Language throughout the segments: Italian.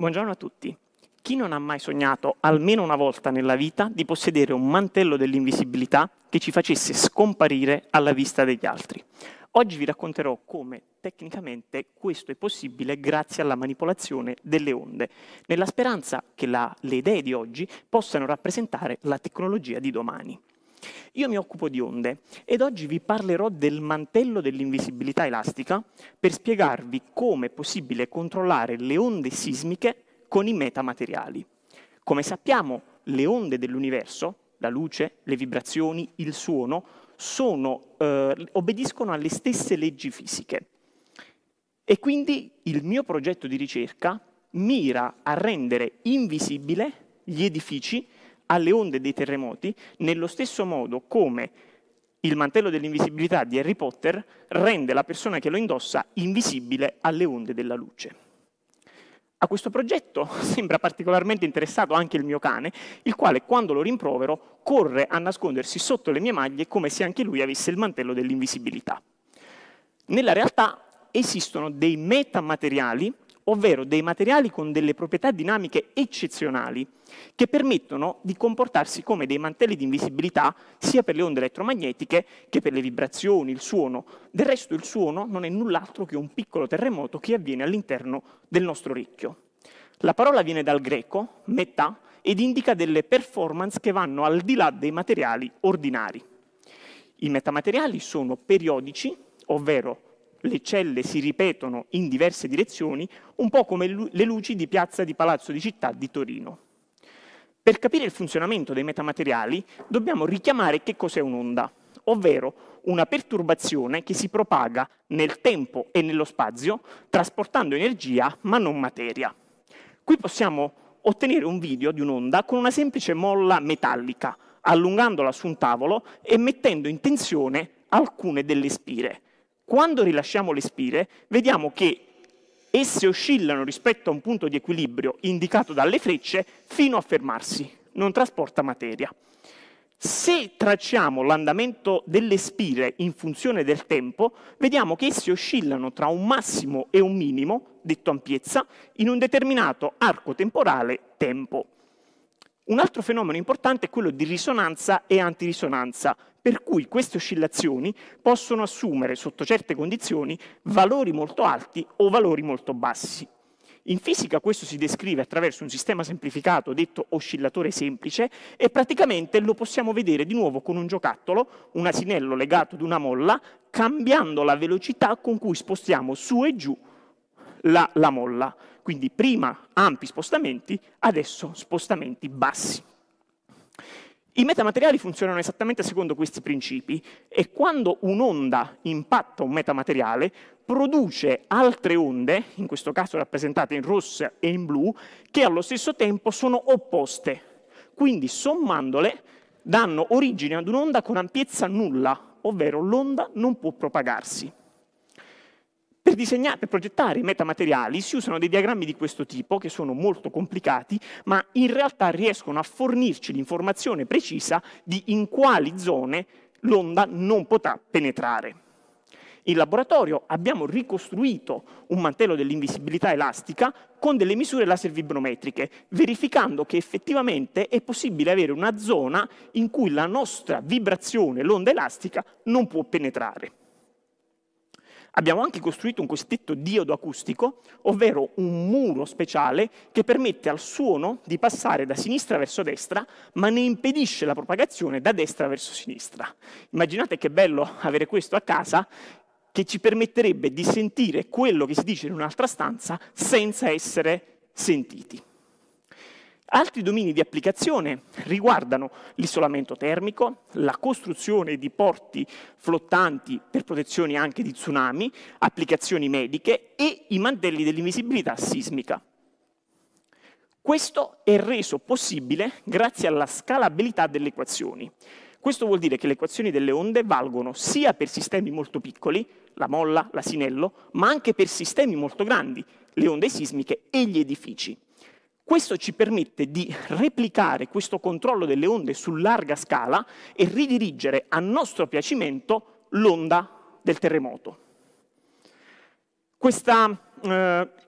Buongiorno a tutti. Chi non ha mai sognato, almeno una volta nella vita, di possedere un mantello dell'invisibilità che ci facesse scomparire alla vista degli altri? Oggi vi racconterò come tecnicamente questo è possibile grazie alla manipolazione delle onde, nella speranza che la, le idee di oggi possano rappresentare la tecnologia di domani. Io mi occupo di onde ed oggi vi parlerò del mantello dell'invisibilità elastica per spiegarvi come è possibile controllare le onde sismiche con i metamateriali. Come sappiamo, le onde dell'universo, la luce, le vibrazioni, il suono, sono, eh, obbediscono alle stesse leggi fisiche. E quindi il mio progetto di ricerca mira a rendere invisibile gli edifici alle onde dei terremoti, nello stesso modo come il mantello dell'invisibilità di Harry Potter rende la persona che lo indossa invisibile alle onde della luce. A questo progetto sembra particolarmente interessato anche il mio cane, il quale quando lo rimprovero corre a nascondersi sotto le mie maglie come se anche lui avesse il mantello dell'invisibilità. Nella realtà esistono dei metamateriali ovvero dei materiali con delle proprietà dinamiche eccezionali che permettono di comportarsi come dei mantelli di invisibilità sia per le onde elettromagnetiche che per le vibrazioni, il suono. Del resto il suono non è null'altro che un piccolo terremoto che avviene all'interno del nostro orecchio. La parola viene dal greco, metà, ed indica delle performance che vanno al di là dei materiali ordinari. I metamateriali sono periodici, ovvero le celle si ripetono in diverse direzioni, un po' come le luci di piazza di Palazzo di Città di Torino. Per capire il funzionamento dei metamateriali dobbiamo richiamare che cos'è un'onda, ovvero una perturbazione che si propaga nel tempo e nello spazio, trasportando energia ma non materia. Qui possiamo ottenere un video di un'onda con una semplice molla metallica, allungandola su un tavolo e mettendo in tensione alcune delle spire, quando rilasciamo le spire, vediamo che esse oscillano rispetto a un punto di equilibrio indicato dalle frecce fino a fermarsi, non trasporta materia. Se tracciamo l'andamento delle spire in funzione del tempo, vediamo che esse oscillano tra un massimo e un minimo, detto ampiezza, in un determinato arco temporale tempo. Un altro fenomeno importante è quello di risonanza e antirisonanza, per cui queste oscillazioni possono assumere, sotto certe condizioni, valori molto alti o valori molto bassi. In fisica questo si descrive attraverso un sistema semplificato detto oscillatore semplice e praticamente lo possiamo vedere di nuovo con un giocattolo, un asinello legato ad una molla, cambiando la velocità con cui spostiamo su e giù la, la molla quindi prima ampi spostamenti, adesso spostamenti bassi. I metamateriali funzionano esattamente secondo questi principi e quando un'onda impatta un metamateriale produce altre onde, in questo caso rappresentate in rosso e in blu, che allo stesso tempo sono opposte. Quindi sommandole danno origine ad un'onda con ampiezza nulla, ovvero l'onda non può propagarsi. Per disegnare, per progettare i metamateriali si usano dei diagrammi di questo tipo, che sono molto complicati, ma in realtà riescono a fornirci l'informazione precisa di in quali zone l'onda non potrà penetrare. In laboratorio abbiamo ricostruito un mantello dell'invisibilità elastica con delle misure laser vibrometriche, verificando che effettivamente è possibile avere una zona in cui la nostra vibrazione, l'onda elastica, non può penetrare. Abbiamo anche costruito un cosiddetto diodo acustico, ovvero un muro speciale che permette al suono di passare da sinistra verso destra, ma ne impedisce la propagazione da destra verso sinistra. Immaginate che bello avere questo a casa che ci permetterebbe di sentire quello che si dice in un'altra stanza senza essere sentiti. Altri domini di applicazione riguardano l'isolamento termico, la costruzione di porti flottanti per protezione anche di tsunami, applicazioni mediche e i mantelli dell'invisibilità sismica. Questo è reso possibile grazie alla scalabilità delle equazioni. Questo vuol dire che le equazioni delle onde valgono sia per sistemi molto piccoli, la molla, l'asinello, ma anche per sistemi molto grandi, le onde sismiche e gli edifici. Questo ci permette di replicare questo controllo delle onde su larga scala e ridirigere a nostro piacimento l'onda del terremoto. Eh,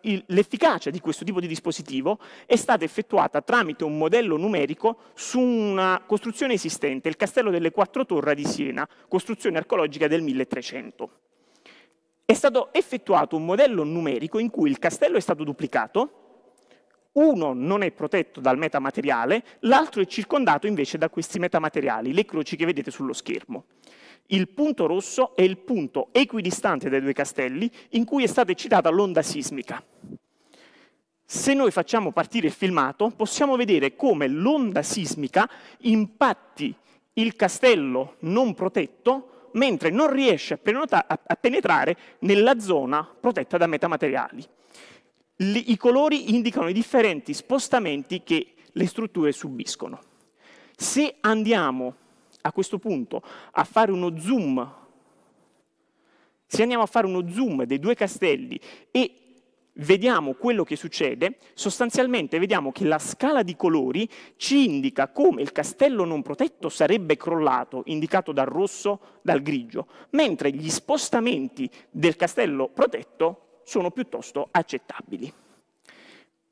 l'efficacia di questo tipo di dispositivo è stata effettuata tramite un modello numerico su una costruzione esistente, il Castello delle Quattro Torre di Siena, costruzione archeologica del 1300. È stato effettuato un modello numerico in cui il castello è stato duplicato uno non è protetto dal metamateriale, l'altro è circondato invece da questi metamateriali, le croci che vedete sullo schermo. Il punto rosso è il punto equidistante dai due castelli in cui è stata eccitata l'onda sismica. Se noi facciamo partire il filmato, possiamo vedere come l'onda sismica impatti il castello non protetto mentre non riesce a penetrare nella zona protetta da metamateriali i colori indicano i differenti spostamenti che le strutture subiscono. Se andiamo a questo punto a fare uno zoom, se andiamo a fare uno zoom dei due castelli e vediamo quello che succede, sostanzialmente vediamo che la scala di colori ci indica come il castello non protetto sarebbe crollato, indicato dal rosso, dal grigio, mentre gli spostamenti del castello protetto sono piuttosto accettabili.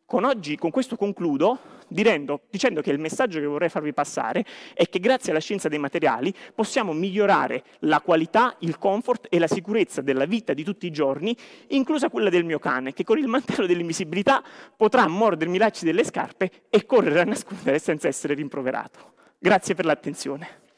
Con oggi, con questo concludo direndo, dicendo che il messaggio che vorrei farvi passare è che grazie alla scienza dei materiali possiamo migliorare la qualità, il comfort e la sicurezza della vita di tutti i giorni, inclusa quella del mio cane, che con il mantello dell'invisibilità potrà mordermi i lacci delle scarpe e correre a nascondere senza essere rimproverato. Grazie per l'attenzione.